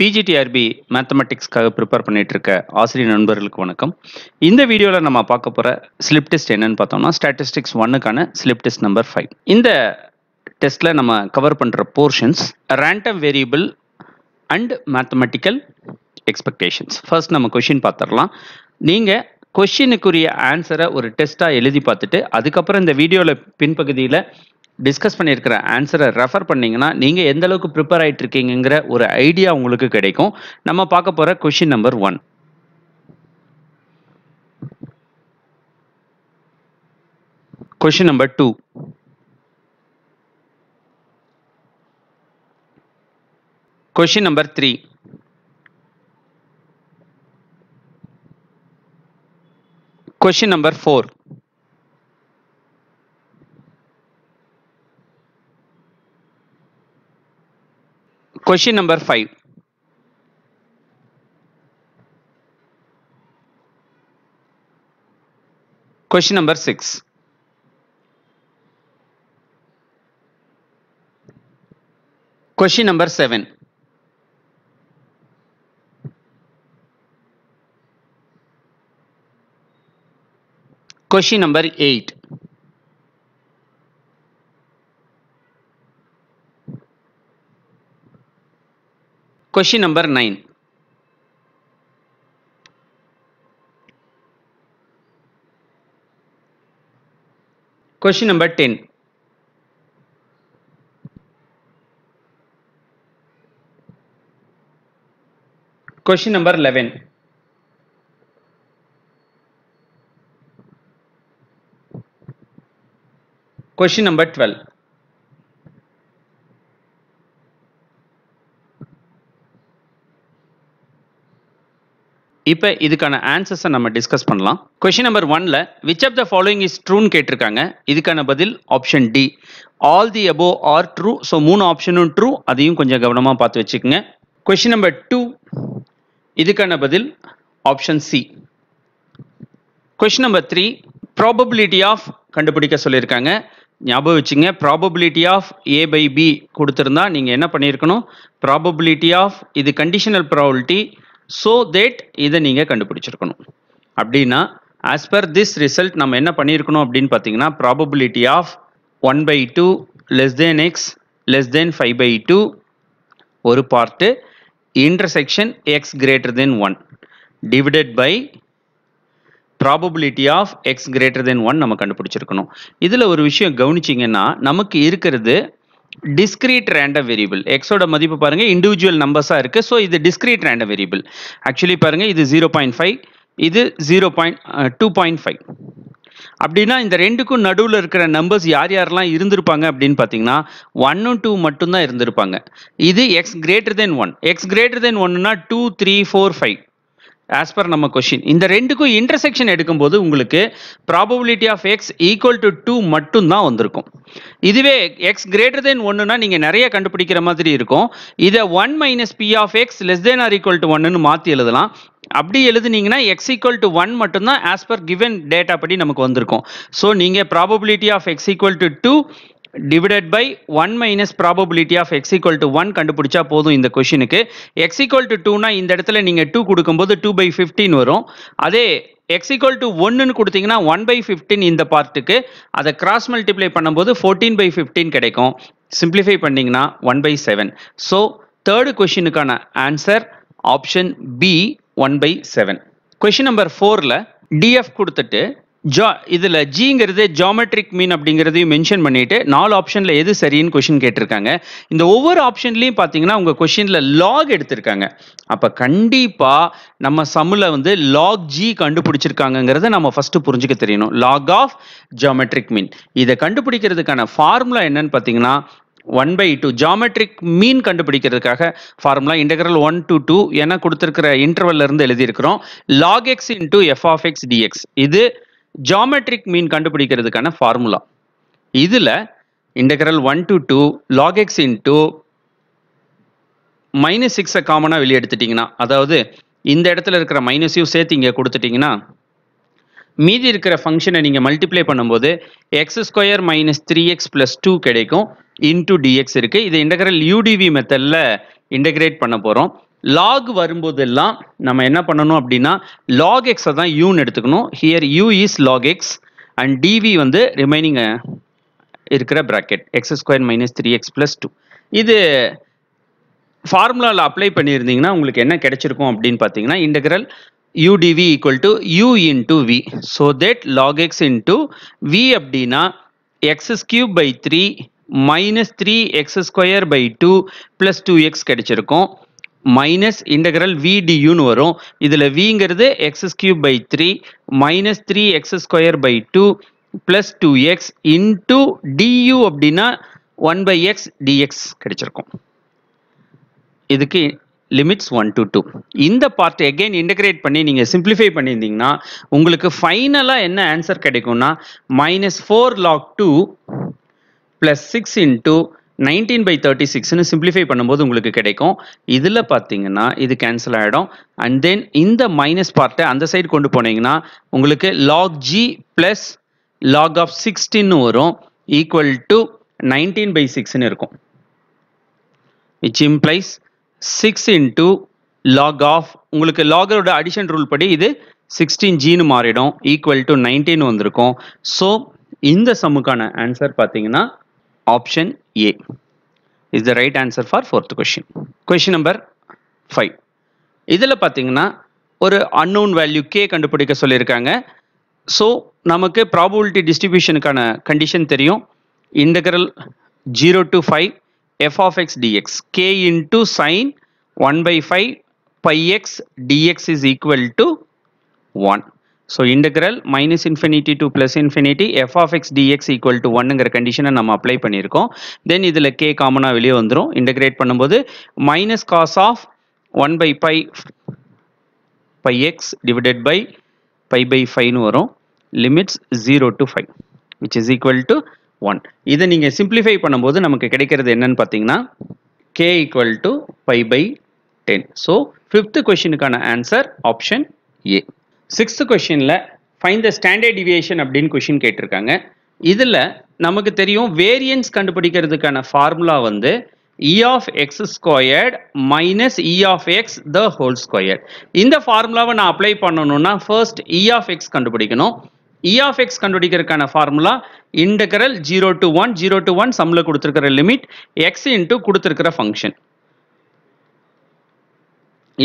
PGTRB மேத்தமெட்டிக்ஸ்க்காக prepare பண்ணிட்டு இருக்க ஆசிரியர் நண்பர்களுக்கு வணக்கம் இந்த வீடியோவில் நம்ம பார்க்க போகிற ஸ்லிப் டெஸ்ட் என்னன்னு பார்த்தோம்னா ஸ்டாட்டிஸ்டிக்ஸ் ஒன்னுக்கான ஸ்லிப் டெஸ்ட் நம்பர் ஃபைவ் இந்த டெஸ்ட்டில் நம்ம கவர் பண்ணுற portions random variable and mathematical expectations first நம்ம கொஷின் பார்த்துடலாம் நீங்கள் கொஷினுக்குரிய ஆன்சரை ஒரு டெஸ்ட்டாக எழுதி பார்த்துட்டு அதுக்கப்புறம் இந்த வீடியோவில் பின்பகுதியில் டிஸ்கஸ் பண்ணியிருக்கிற ஆன்சரை ரெஃபர் பண்ணிங்கன்னா நீங்கள் எந்த அளவுக்கு ப்ரிப்பேர் ஆகிட்டு இருக்கீங்கிற ஒரு ஐடியா உங்களுக்கு கிடைக்கும் நம்ம பார்க்க போகிற question number one question number two question number three question number four Question number 5. Question number 6. Question number 7. Question number 8. Question number nine question number ten question number eleven question number twelve இப்போ இதுக்கான ஆன்சர்ஸை நம்ம discuss பண்ணலாம் question number ஒன்ல which of the following is ட்ரூன்னு கேட்டிருக்காங்க இதுக்கான பதில் option D all the above are true so மூணு ஆப்ஷனும் ட்ரூ அதையும் கொஞ்சம் கவனமாக பார்த்து வச்சுக்கோங்க கொஷின் நம்பர் டூ இதுக்கான பதில் option C question number three probability of கண்டுபிடிக்க சொல்லியிருக்காங்க ஞாபகம் வச்சுங்க probability of A by B கொடுத்துருந்தா நீங்கள் என்ன பண்ணியிருக்கணும் ப்ராபபிலிட்டி ஆஃப் இது கண்டிஷனல் ப்ராபிலிட்டி ஸோ தேட் இதை நீங்கள் கண்டுபிடிச்சிருக்கணும் அப்படின்னா ஆஸ் பர் திஸ் ரிசல்ட் நம்ம என்ன பண்ணியிருக்கணும் அப்படின்னு பார்த்தீங்கன்னா probability of one by two less than X less than five by two ஒரு part intersection X greater than one divided by probability of X greater than one நம்ம கண்டுபிடிச்சிருக்கணும் இதில் ஒரு விஷயம் கவனிச்சிங்கன்னா நமக்கு இருக்கிறது டிஸ்கிரீட் ரேண்டம் வேரியபிள் எக்ஸோட மதிப்பு பாருங்க இண்டிவிஜுவல் நம்பர்ஸாக இருக்குது ஸோ இது டிஸ்கிரீட் ரேண்டம் வேரியபிள் ஆக்சுவலி பாருங்க இது ஜீரோ பாயிண்ட் ஃபைவ் இது zero point two point five அப்படின்னா இந்த ரெண்டுக்கும் நடுவில் இருக்கிற நம்பர்ஸ் யார் யாரெல்லாம் இருந்திருப்பாங்க அப்படின்னு பார்த்தீங்கன்னா ஒன் ஒன்னும் டூ மட்டும்தான் இருந்திருப்பாங்க இது X greater than one X greater than ஒன்னுனா two three four five as per நம்ம கொஷின் இந்த ரெண்டுக்கும் இன்டர்செக்ஷன் எடுக்கும்போது உங்களுக்கு probability of X equal to two மட்டும் தான் வந்திருக்கும் இதுவே எக்ஸ் கிரேட்டர் தென் ஒன்றுனா நீங்கள் நிறைய கண்டுபிடிக்கிற மாதிரி இருக்கும் இதை one minus P of X less than or equal to ஒன்னுன்னு மாற்றி எழுதலாம் அப்படி எழுதுனீங்கன்னா எக்ஸ் ஈக்குவல் டு ஒன் மட்டும்தான் ஆஸ் பர் கிவன் டேட்டா படி நமக்கு வந்திருக்கும் ஸோ நீங்கள் probability of X equal to two divided by one minus probability of X equal to one கண்டுபிடிச்சா போதும் இந்த கொஷினுக்கு equal to டு டூனா இந்த இடத்துல நீங்கள் டூ கொடுக்கும்போது டூ பை ஃபிஃப்டீன் வரும் அதே எக்ஸ் ஈக்குவல் டு ஒன்றுன்னு கொடுத்தீங்கன்னா ஒன் பை 15 இந்த பார்ட்டுக்கு அதை கிராஸ் மல்டிப்ளை பண்ணும்போது ஃபோர்டீன் பை ஃபிஃப்டீன் கிடைக்கும் சிம்பிளிஃபை பண்ணிங்கன்னா one by seven so third கொஷினுக்கான answer option B one by seven question number ஃபோரில் டிஎஃப் கொடுத்துட்டு ஜா இதில் ஜிங்கிறது ஜாமெட்ரிக் மீன் அப்படிங்கிறதையும் மென்ஷன் பண்ணிவிட்டு நாலு ஆப்ஷனில் எது சரின்னு கொஷின் கேட்டிருக்காங்க இந்த ஒவ்வொரு ஆப்ஷன்லேயும் பார்த்தீங்கன்னா உங்கள் கொஷினில் லாக் எடுத்திருக்காங்க அப்போ கண்டிப்பாக நம்ம சம்மில் வந்து லாக் ஜி கண்டுபிடிச்சிருக்காங்கங்கிறத நம்ம ஃபஸ்ட்டு புரிஞ்சுக்க தெரியணும் லாக் ஆஃப் ஜாமெட்ரிக் மீன் இதை கண்டுபிடிக்கிறதுக்கான ஃபார்முலா என்னன்னு பார்த்தீங்கன்னா one by two geometric mean கண்டுபிடிக்கிறதுக்காக formula integral one to two என கொடுத்துருக்கிற இன்டர்வல்லிருந்து எழுதியிருக்கிறோம் log X into F of X DX இது ஜாமெட்ரிக் மீன் கண்டுபிடிக்கிறதுக்கான ஃபார்முலா இதில் integral one to two log X into minus சிக்ஸை காமனாக வெளியே எடுத்துட்டிங்கன்னா அதாவது இந்த இடத்துல இருக்கிற மைனஸையும் சேர்த்து இங்கே கொடுத்துட்டிங்கன்னா மீதி இருக்கிற ஃபங்க்ஷனை நீங்கள் மல்டிப்ளை பண்ணும்போது X square minus three X plus two கிடைக்கும் இன்டூ டிஎக்ஸ் இருக்குது இது இன்டகிரல் யூடிவி மெத்தடில் இன்டகிரேட் பண்ண போகிறோம் லாக் வரும்போதெல்லாம் நம்ம என்ன பண்ணணும் அப்படின்னா லாக் எக்ஸை தான் யூன்னு எடுத்துக்கணும் here U is log X and DV வந்து ரிமைனிங் இருக்கிற bracket X square minus three X plus two இது ஃபார்முலாவில் அப்ளை பண்ணியிருந்தீங்கன்னா உங்களுக்கு என்ன கிடைச்சிருக்கும் அப்படின்னு பார்த்தீங்கன்னா integral udv equal to u into v. So that log x into v abdina x cube by 3 minus 3 x square by 2 plus 2x கிடைச்சிருக்கும் minus integral v DU duன்னு வரும் V vங்கிறது x cube by 3 minus 3 x square by 2 plus 2x into du அப்படினா 1 by x dx கிடைச்சிருக்கும் இதுக்கு limits one to two இந்த part again integrate பண்ணி நீங்கள் simplify பண்ணியிருந்தீங்கன்னா உங்களுக்கு ஃபைனலாக என்ன ஆன்சர் கிடைக்கும்னா minus four log two plus six into nineteen by thirty சிக்ஸ்னு சிம்பிளிஃபை பண்ணும்போது உங்களுக்கு கிடைக்கும் இதில் பார்த்தீங்கன்னா இது கேன்சல் ஆகிடும் அண்ட் தென் இந்த மைனஸ் பார்ட்டை அந்த சைடு கொண்டு போனீங்கன்னா உங்களுக்கு log G plus log of சிக்ஸ்டின்னு வரும் ஈக்குவல் டு நைன்டீன் பை சிக்ஸ்னு இருக்கும் which implies six into log of உங்களுக்கு லாகரோட அடிஷன் ரூல் படி இது சிக்ஸ்டீன் ஜின்னு மாறிடும் ஈக்குவல் டு நைன்டீன் வந்திருக்கும் ஸோ இந்த சம்முக்கான ஆன்சர் பார்த்தீங்கன்னா option A is the right answer for fourth question question number five இதில் பார்த்தீங்கன்னா ஒரு அன்னோன் வேல்யூ கே கண்டுபிடிக்க சொல்லியிருக்காங்க ஸோ நமக்கு ப்ராபபிலிட்டி டிஸ்ட்ரிபியூஷனுக்கான கண்டிஷன் தெரியும் integral zero to five f of x dx k into sine 1 by 5 pi x dx is equal to 1. So integral minus infinity to plus infinity f of x dx equal to 1 and condition and apply panirko. Then either k common value on integrate panambode minus cos of 1 by pi pi x divided by pi by 5 no limits 0 to 5, which is equal to one இதை நீங்கள் simplify பண்ணும்போது நமக்கு கிடைக்கிறது என்னன்னு பார்த்தீங்கன்னா K equal to by by ten so fifth கொஷினுக்கான answer option A sixth கொஷினில் find the standard deviation அப்படின்னு கொஷின் கேட்டிருக்காங்க இதில் நமக்கு தெரியும் வேரியன்ஸ் கண்டுபிடிக்கிறதுக்கான ஃபார்முலா வந்து E of X squared minus E of x the whole squared இந்த ஃபார்முலாவை நான் அப்ளை பண்ணணும்னா ஃபர்ஸ்ட் இ ஆஃப் எக்ஸ் கண்டுபிடிக்கணும் இ e ஆஃப் கண்டுபிடிக்கிறதுக்கான formula integral zero to one zero to one சம்மில் கொடுத்துருக்கிற லிமிட் எக்ஸ் இன்ட்டு கொடுத்துருக்கிற ஃபங்க்ஷன்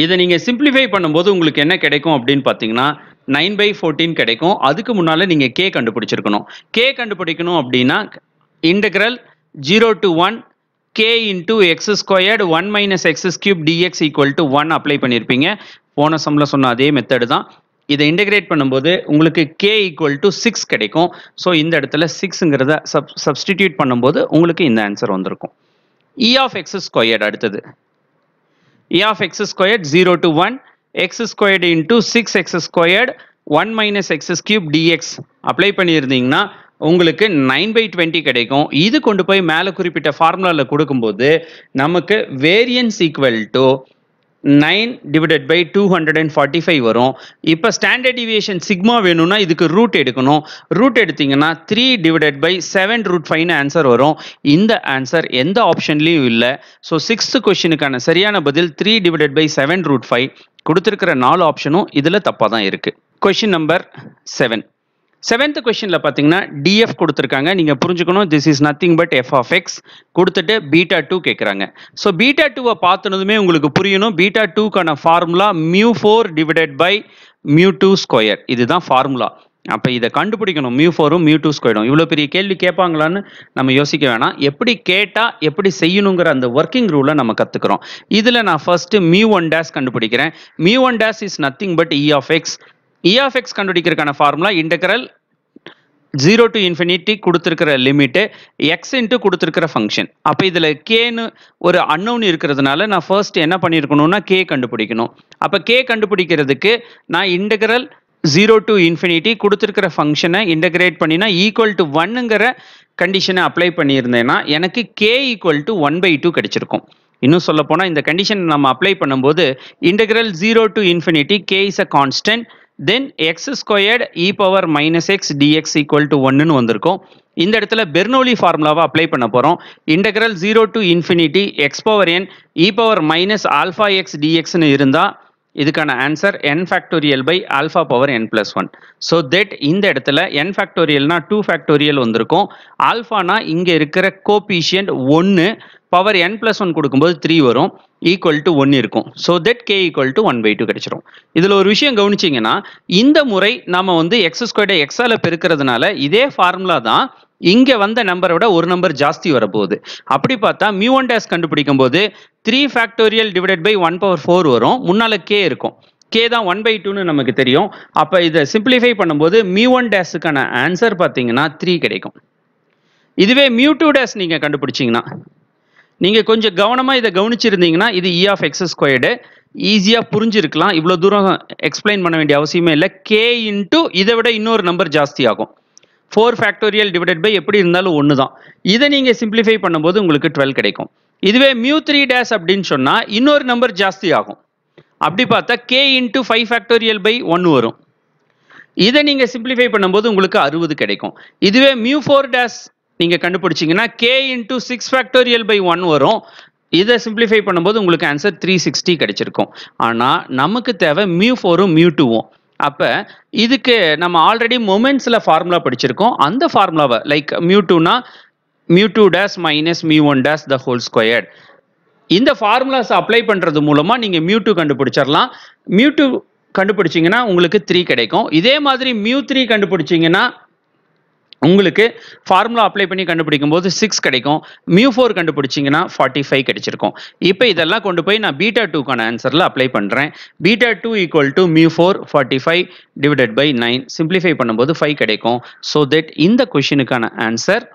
இதை நீங்கள் சிம்பிளிஃபை பண்ணும்போது உங்களுக்கு என்ன கிடைக்கும் அப்படின்னு பார்த்தீங்கன்னா நைன் பை ஃபோர்டீன் கிடைக்கும் அதுக்கு முன்னால் நீங்கள் கே கண்டுபிடிச்சிருக்கணும் கே கண்டுபிடிக்கணும் அப்படின்னா integral zero to one k into x squared one minus x cube dx equal to one apply பண்ணியிருப்பீங்க போன சம்மில் சொன்ன அதே மெத்தடு தான் இதை இன்டெகிரேட் பண்ணும்போது உங்களுக்கு கே ஈக்குவல் டு சிக்ஸ் கிடைக்கும் ஸோ இந்த இடத்துல சிக்ஸுங்கிறத சப் சப்ஸ்டிடியூட் பண்ணும்போது உங்களுக்கு இந்த ஆன்சர் வந்திருக்கும் இ ஆஃப் எக்ஸ் ஸ்கொயர்ட் அடுத்தது E of X squared zero to one x squared into six x squared one minus x cube dx apply பண்ணியிருந்தீங்கன்னா உங்களுக்கு நைன் பை டுவெண்ட்டி கிடைக்கும் இது கொண்டு போய் மேலே குறிப்பிட்ட ஃபார்முலாவில் கொடுக்கும்போது நமக்கு variance equal to nine divided by two hundred and forty five வரும் இப்போ ஸ்டாண்டர்ட் டிவியேஷன் சிக்மா வேணும்னா இதுக்கு ரூட் எடுக்கணும் ரூட் எடுத்தீங்கன்னா three divided by seven root ஃபைவ்னு ஆன்சர் வரும் இந்த ஆன்சர் எந்த ஆப்ஷன்லேயும் இல்லை ஸோ சிக்ஸ்த்து கொஷினுக்கான சரியான பதில் three divided by seven root five கொடுத்துருக்கிற நாலு ஆப்ஷனும் இதில் தப்பாக தான் இருக்குது கொஷின் நம்பர் செவன் செவன்த் கொஸ்டினில் பார்த்தீங்கன்னா டிஎஃப் கொடுத்துருக்காங்க நீங்கள் புரிஞ்சுக்கணும் this is nothing but f of x கொடுத்துட்டு பீட்டா டூ கேட்குறாங்க ஸோ பீட்டா டூவை பார்த்துனதுமே உங்களுக்கு புரியணும் பீட்டா டூக்கான formula mu four divided by mu two square இதுதான் ஃபார்முலா அப்போ இதை கண்டுபிடிக்கணும் மியூ ஃபோரும் மியூ டூ ஸ்கொயரும் இவ்வளோ பெரிய கேள்வி கேட்பாங்களான்னு நம்ம யோசிக்க வேணாம் எப்படி கேட்டால் எப்படி செய்யணுங்கிற அந்த ஒர்க்கிங் ரூலை நம்ம கற்றுக்குறோம் இதில் நான் ஃபர்ஸ்ட் மியூ ஒன் டேஸ் கண்டுபிடிக்கிறேன் mu one dash is nothing but E of x e f x e கண்டுபிடிக்கிறதுக்கான formula integral zero to infinity கொடுத்துருக்கிற லிமிட்டு எக்ஸ் இன்ட்டு கொடுத்துருக்கிற ஃபங்க்ஷன் அப்போ இதில் கேன்னு ஒரு அன்னோன் இருக்கிறதுனால நான் ஃபர்ஸ்ட் என்ன பண்ணியிருக்கணும்னா கே கண்டுபிடிக்கணும் அப்போ கே கண்டுபிடிக்கிறதுக்கு நான் இன்டெக்ரல் ஜீரோ டு இன்ஃபினிட்டி கொடுத்துருக்கிற ஃபங்க்ஷனை இன்டகிரேட் பண்ணினா ஈக்குவல் டு ஒன்னுங்கிற கண்டிஷனை அப்ளை பண்ணியிருந்தேன்னா எனக்கு k equal to one by two கிடச்சிருக்கும் இன்னும் சொல்லப்போனால் இந்த கண்டிஷனை நம்ம அப்ளை பண்ணும்போது integral zero to infinity k is a constant then x squared e power minus x dx equal to ஒன்றுன்னு வந்திருக்கும் இந்த இடத்துல பெர்னோலி ஃபார்முலாவை அப்ளை பண்ண போகிறோம் 0 zero infinity x power n n e power minus alpha x டிஎக்ஸ்னு இருந்தால் இதுக்கான answer n factorial by alpha power n plus one so that இந்த இடத்துல என் ஃபேக்டோரியல்னா டூ ஃபேக்டோரியல் வந்திருக்கும் ஆல்ஃபானா இங்கே இருக்கிற coefficient ஒன்று பவர் என் பிளஸ் ஒன் கொடுக்கும்போது த்ரீ வரும் ஈக்குவல் டு ஒன் இருக்கும் so that k equal to one by two கிடைச்சிரும் இதில் ஒரு விஷயம் கவனிச்சிங்கன்னா இந்த முறை நம்ம வந்து எக்ஸ் ஸ்கொயர்டை எக்ஸால் பெருக்கிறதுனால இதே ஃபார்முலா தான் இங்கே வந்த நம்பரை விட ஒரு நம்பர் ஜாஸ்தி வரப்போகுது அப்படி பார்த்தா மியூ ஒன் டேஸ் கண்டுபிடிக்கும் போது three factorial divide by one power four வரும் முன்னால் கே இருக்கும் கே தான் ஒன் பை டூன்னு நமக்கு தெரியும் அப்போ இதை சிம்பிளிஃபை பண்ணும்போது மியூ ஒன் டேஸுக்கான ஆன்சர் பார்த்தீங்கன்னா த்ரீ கிடைக்கும் இதுவே மியூ டூ டேஸ் நீங்கள் கண்டுபிடிச்சிங்கன்னா நீங்கள் கொஞ்சம் கவனமாக இதை கவனிச்சிருந்தீங்கன்னா இது இ ஆஃப் எக்ஸ் ஸ்கொயர்டு ஈஸியாக புரிஞ்சிருக்கலாம் இவ்வளோ தூரம் எக்ஸ்பிளைன் பண்ண வேண்டிய அவசியமே இல்லை கே இன்ட்டு இதை விட இன்னொரு நம்பர் ஜாஸ்தி ஆகும் ஃபோர் ஃபேக்டோரியல் டிவைடட் பை எப்படி இருந்தாலும் ஒன்று தான் இதை நீங்கள் சிம்பிளிஃபை பண்ணும்போது உங்களுக்கு டுவெல் கிடைக்கும் இதுவே மியூ த்ரீ டேஸ் அப்படின்னு சொன்னால் இன்னொரு நம்பர் ஜாஸ்தி ஆகும் அப்படி பார்த்தா k into five factorial by one வரும் இதை நீங்கள் சிம்பிளிஃபை பண்ணும்போது உங்களுக்கு அறுபது கிடைக்கும் இதுவே மியூ ஃபோர் டேஸ் நீங்கள் கண்டுபிடிச்சிங்கன்னா k into six factorial by one வரும் இதை சிம்பிளிஃபை பண்ணும்போது உங்களுக்கு ஆன்சர் த்ரீ சிக்ஸ்டி கிடைச்சிருக்கும் ஆனால் நமக்கு தேவை மியூ ஃபோரும் மியூ டூவும் அப்போ இதுக்கு நம்ம ஆல்ரெடி மொமெண்ட்ஸில் ஃபார்முலா படிச்சிருக்கோம் அந்த ஃபார்முலாவை லைக் மியூ டூனா mu two dash minus mu one dash the whole squared இந்த ஃபார்முலாஸ் அப்ளை பண்ணுறது மூலமாக நீங்கள் மியூ டூ கண்டுபிடிச்சிடலாம் மியூ டூ கண்டுபிடிச்சிங்கன்னா உங்களுக்கு த்ரீ கிடைக்கும் இதே மாதிரி மியூ த்ரீ கண்டுபிடிச்சிங்கன்னா உங்களுக்கு ஃபார்முலா அப்ளை பண்ணி கண்டுபிடிக்கும் போது சிக்ஸ் கிடைக்கும் மியூ ஃபோர் கண்டுபிடிச்சிங்கன்னா ஃபார்ட்டி ஃபைவ் கிடைச்சிருக்கும் இப்போ இதெல்லாம் கொண்டு போய் நான் பீட்டா டூக்கான ஆன்சரில் அப்ளை பண்ணுறேன் beta two equal to mu four forty five divided by nine simplify பண்ணும்போது ஃபைவ் கிடைக்கும் ஸோ தட் இந்த கொஷினுக்கான answer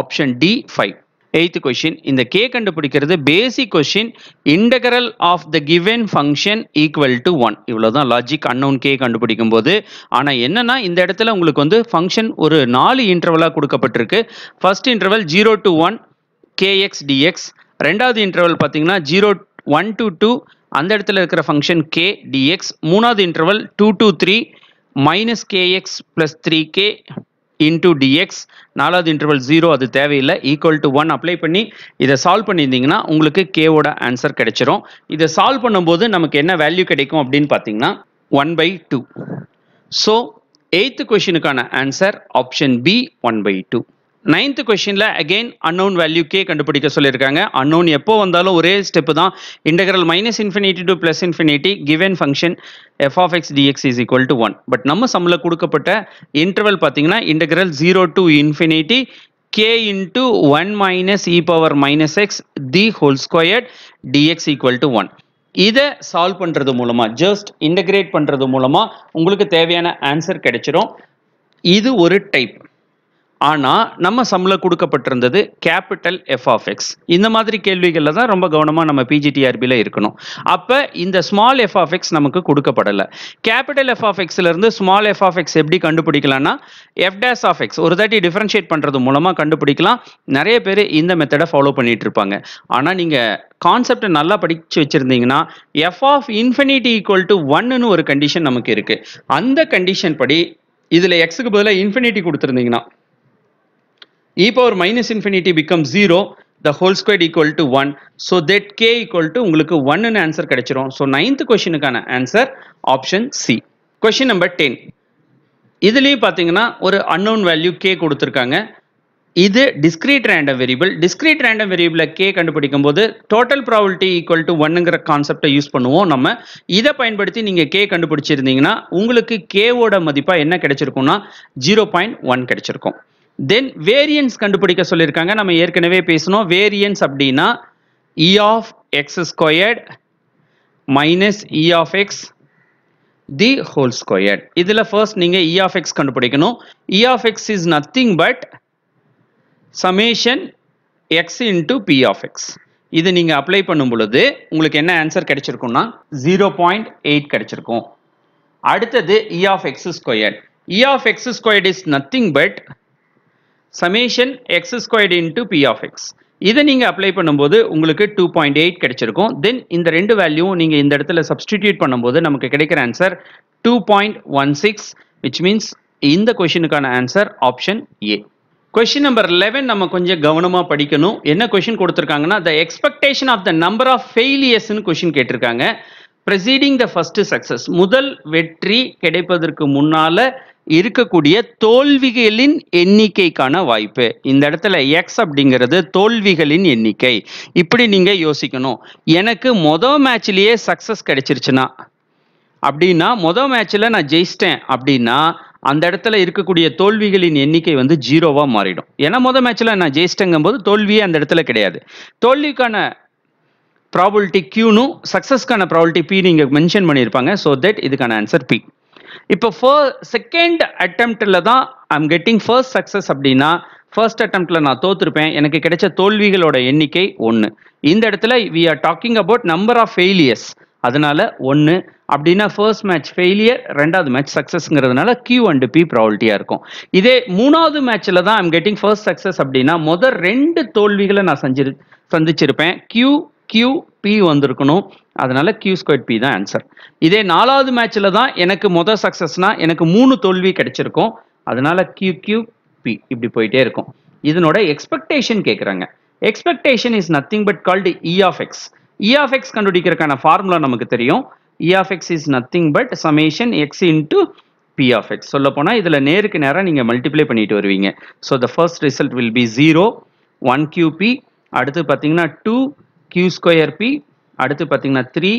option d five eighth question இந்த கே கண்டுபிடிக்கிறது basic question integral of the given function equal to one இவ்வளோதான் logic unknown k கண்டுபிடிக்கும் போது ஆனால் என்னன்னா இந்த இடத்துல உங்களுக்கு வந்து ஃபங்க்ஷன் ஒரு நாலு இன்டர்வலாக கொடுக்கப்பட்டிருக்கு first interval zero to one kx dx ரெண்டாவது இன்டர்வல் பார்த்தீங்கன்னா ஜீரோ ஒன் டு டூ அந்த இடத்துல இருக்கிற ஃபங்க்ஷன் கே டிஎக்ஸ் மூணாவது interval two to three minus kx plus three k into dx நாலாவது இன்டர்வல் ஜீரோ அது தேவையில்லை ஈக்குவல் டு ஒன் அப்ளை பண்ணி இதை சால்வ் பண்ணியிருந்தீங்கன்னா உங்களுக்கு கேவோட ஆன்சர் கிடைச்சிரும் இதை சால்வ் பண்ணும்போது நமக்கு என்ன வேல்யூ கிடைக்கும் அப்படின்னு பார்த்தீங்கன்னா one by two so eighth கொஷினுக்கான answer option B one by two ninth கொஸ்டினில் அகெயின் அன்னோன் வேல்யூ கே கண்டுபிடிக்க சொல்லியிருக்காங்க அன்னோன் எப்போ வந்தாலும் ஒரே ஸ்டெப்பு தான் integral minus infinity to plus infinity given function f of X dx is equal to one but நம்ம சம்மில் கொடுக்கப்பட்ட இன்டர்வல் பார்த்தீங்கன்னா integral zero to infinity k into one minus e power minus x the whole squared dx equal to one இதை solve பண்ணுறது மூலமாக just integrate பண்ணுறது மூலமாக உங்களுக்கு தேவையான ஆன்சர் கிடைச்சிரும் இது ஒரு டைப் ஆனால் நம்ம சம்மில் கொடுக்கப்பட்டிருந்தது கேபிட்டல் எஃப் ஆஃப் எக்ஸ் இந்த மாதிரி கேள்விகளில் தான் ரொம்ப கவனமாக நம்ம பிஜிடிஆர்பியில் இருக்கணும் அப்போ இந்த ஸ்மால் எஃப் ஆஃப் எக்ஸ் நமக்கு கொடுக்கப்படலை கேபிட்டல் எஃப் ஆஃப் எக்ஸ்லேருந்து ஸ்மால் எஃப் ஆஃப் எக்ஸ் எப்படி கண்டுபிடிக்கலாம்னா எஃப் டேஸ் ஆஃப் எக்ஸ் ஒரு தாட்டி டிஃப்ரென்ஷியேட் பண்ணுறது மூலமாக கண்டுபிடிக்கலாம் நிறைய பேர் இந்த மெத்தடை ஃபாலோ பண்ணிட்டு இருப்பாங்க ஆனால் நீங்கள் கான்செப்டை நல்லா படித்து வச்சுருந்தீங்கன்னா f of infinity equal to ஒன்னு ஒரு கண்டிஷன் நமக்கு இருக்குது அந்த கண்டிஷன் படி இதில் எக்ஸுக்கு பதிலாக இன்ஃபினிட்டி கொடுத்துருந்தீங்கன்னா e power minus infinity becomes 0 the whole squared equal to 1 so that k equal to உங்களுக்கு 1ன்னு answer கிடைச்சிரும் so 9th question questionுக்கான answer option C question number 10 இதுலேயும் பார்த்தீங்கன்னா ஒரு unknown value k கொடுத்துருக்காங்க இது discrete random variable discrete random variable k கண்டுபிடிக்கும் போது total probability equal to 1ங்கிற கான்செப்டை யூஸ் பண்ணுவோம் நம்ம இதை பயன்படுத்தி நீங்கள் k கண்டுபிடிச்சிருந்தீங்கன்னா உங்களுக்கு k ஓட மதிப்பாக என்ன கிடைச்சிருக்கும்னா ஜீரோ பாயிண்ட் ஒன் கிடைச்சிருக்கும் தென் வேரியன்ஸ் கண்டுபிடிக்க சொல்லியிருக்காங்க நம்ம ஏற்கனவே பேசணும் வேரியன்ஸ் அப்படின்னா E of X squared minus E of x the whole squared இதில் ஃபர்ஸ்ட் நீங்கள் இ ஆஃப் எக்ஸ் கண்டுபிடிக்கணும் E of x is nothing but summation x into p of x இது நீங்கள் அப்ளை பண்ணும் பொழுது உங்களுக்கு என்ன ஆன்சர் கிடைச்சிருக்கும்னா ஜீரோ பாயிண்ட் எயிட் கிடைச்சிருக்கும் அடுத்தது E of X squared E of X squared is nothing but summation x squared into p of x இதை நீங்கள் அப்ளை பண்ணும்போது உங்களுக்கு டூ பாயிண்ட் எயிட் கிடைச்சிருக்கும் தென் இந்த ரெண்டு வேல்யூவும் நீங்கள் இந்த இடத்துல சப்ஸ்டிடியூட் பண்ணும்போது நமக்கு கிடைக்கிற answer two point one six which means இந்த கொஷினுக்கான answer option a question number eleven நம்ம கொஞ்சம் கவனமாக படிக்கணும் என்ன கொஷின் கொடுத்துருக்காங்கன்னா the expectation of the number of ஃபெயிலியர்ஸ்னு கொஷின் கேட்டிருக்காங்க ப்ரெசீடிங் த ஃபஸ்ட்டு success முதல் வெற்றி கிடைப்பதற்கு முன்னால் இருக்கக்கூடிய தோல்விகளின் எண்ணிக்கைக்கான வாய்ப்பு இந்த இடத்துல எக்ஸ் அப்படிங்கிறது தோல்விகளின் எண்ணிக்கை இப்படி நீங்கள் யோசிக்கணும் எனக்கு மொதல் மேட்ச்லேயே சக்ஸஸ் கிடைச்சிருச்சுன்னா அப்படின்னா மொதல் மேட்ச்சில் நான் ஜெயிச்சிட்டேன் அப்படின்னா அந்த இடத்துல இருக்கக்கூடிய தோல்விகளின் எண்ணிக்கை வந்து ஜீரோவாக மாறிடும் ஏன்னா மொதல் மேட்ச்சில் நான் ஜெயிச்சிட்டேங்கும் போது தோல்வியே அந்த இடத்துல கிடையாது தோல்விக்கான ப்ராபிலிட்டி கியூனும் சக்ஸஸ்க்கான ப்ராபிலிட்டி பி நீங்கள் மென்ஷன் பண்ணியிருப்பாங்க ஸோ தட் இதுக்கான ஆன்சர் பி இப்போ ஃபர் செகண்ட் அட்டம்ப்டில் தான் ஐம் கெட்டிங் ஃபர்ஸ்ட் சக்ஸஸ் அப்படின்னா ஃபர்ஸ்ட் அட்டம்ப்டில் நான் தோத்துருப்பேன் எனக்கு கிடைச்ச தோல்விகளோட எண்ணிக்கை ஒன்று இந்த இடத்துல we are talking about number of failures அதனால ஒன்று அப்படின்னா ஃபர்ஸ்ட் மேட்ச் ஃபெயிலியர் ரெண்டாவது மேட்ச் சக்ஸஸ்ங்கிறதுனால கியூ அண்ட் பி ப்ராபர்ட்டியாக இருக்கும் இதே மூணாவது மேட்ச்சில் தான் ஐம் கெட்டிங் ஃபர்ஸ்ட் சக்ஸஸ் அப்படின்னா முதல் ரெண்டு தோல்விகளை நான் செஞ்சிரு சந்திச்சிருப்பேன் கியூ கியூ பி வந்திருக்கணும் அதனால கியூ ஸ்கொயர் பி தான் ஆன்சர் இதே நாலாவது மேட்ச்சில் தான் எனக்கு மொதல் சக்ஸஸ்னா எனக்கு மூணு தோல்வி கிடைச்சிருக்கும் அதனால கியூ கியூ பி இப்படி போயிட்டே இருக்கும் இதனோட எக்ஸ்பெக்டேஷன் கேட்குறாங்க expectation is nothing but called E of x E of x கண்டுபிடிக்கிறதுக்கான ஃபார்முலா நமக்கு தெரியும் E of x is nothing but summation x into p of x சொல்ல போனால் இதில் நேருக்கு நேராக நீங்கள் மல்டிப்ளை பண்ணிட்டு வருவீங்க so the first result will be zero one qp அடுத்து பார்த்தீங்கன்னா டூ கியூ ஸ்கொயர் பி அடுத்து பார்த்தீங்கன்னா த்ரீ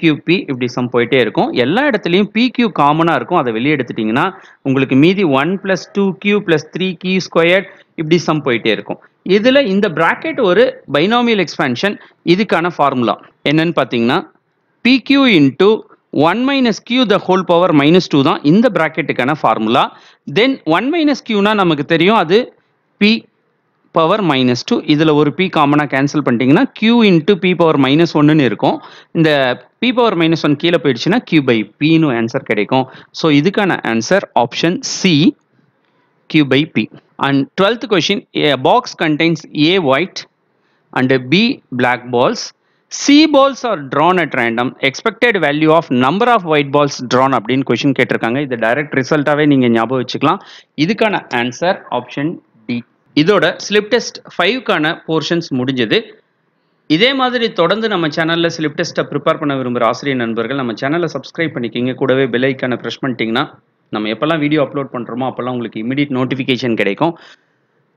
கியூ பி இப்படி சம் போயிட்டே இருக்கும் எல்லா இடத்துலையும் பிக்யூ காமனாக இருக்கும் அதை வெளியே எடுத்துட்டிங்கன்னா உங்களுக்கு மீதி one plus two q plus three q squared இப்படி சம் போயிட்டே இருக்கும் இதில் இந்த ப்ராக்கெட் ஒரு பைனாமியல் எக்ஸ்பென்ஷன் இதுக்கான ஃபார்முலா என்னன்னு பார்த்தீங்கன்னா pq into one minus q the whole power minus two தான் இந்த ப்ராக்கெட்டுக்கான ஃபார்முலா தென் ஒன் மைனஸ் கியூனா நமக்கு தெரியும் அது பி பவர் மைனஸ் டூ இதில் ஒரு பி காமனாக கேன்சல் பண்ணிட்டீங்கன்னா q into p power minus ஒன்றுன்னு இருக்கும் இந்த பி பவர் மைனஸ் ஒன் கீழே போயிடுச்சுன்னா கியூ பை பின்னு ஆன்சர் கிடைக்கும் ஸோ இதுக்கான answer option c q by p and twelfth question a box contains a white and b black balls c balls are drawn at random expected value of number of white balls drawn அப்படின்னு question கேட்டிருக்காங்க இது direct ரிசல்ட்டாகவே நீங்கள் ஞாபகம் வச்சுக்கலாம் இதுக்கான answer option இதோட slip test ஃபைவ்க்கான போர்ஷன்ஸ் முடிஞ்சது இதே மாதிரி தொடர்ந்து நம்ம சேனலில் ஸ்லிப் டெஸ்ட்டை ப்ரிப்பேர் பண்ண விரும்புகிற ஆசிரியர் நண்பர்கள் நம்ம சேனலை சப்ஸ்கிரைப் பண்ணிக்கிங்க கூடவே பெல்லைக்கான ப்ரெஷ் பண்ணிட்டீங்கன்னா நம்ம எப்போல்லாம் வீடியோ அப்லோட் பண்ணுறோமோ அப்போல்லாம் உங்களுக்கு இமீடியட் நோட்டிஃபிகேஷன் கிடைக்கும்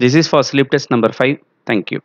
this is for slip test number five thank you